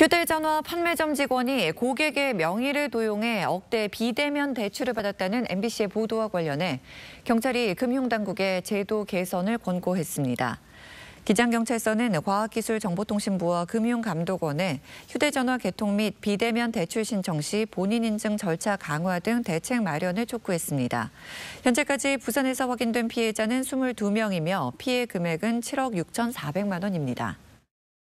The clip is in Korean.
휴대전화 판매점 직원이 고객의 명의를 도용해 억대 비대면 대출을 받았다는 MBC의 보도와 관련해 경찰이 금융당국에 제도 개선을 권고했습니다. 기장경찰서는 과학기술정보통신부와 금융감독원에 휴대전화 개통 및 비대면 대출 신청 시 본인 인증 절차 강화 등 대책 마련을 촉구했습니다. 현재까지 부산에서 확인된 피해자는 22명이며 피해 금액은 7억 6,400만 원입니다.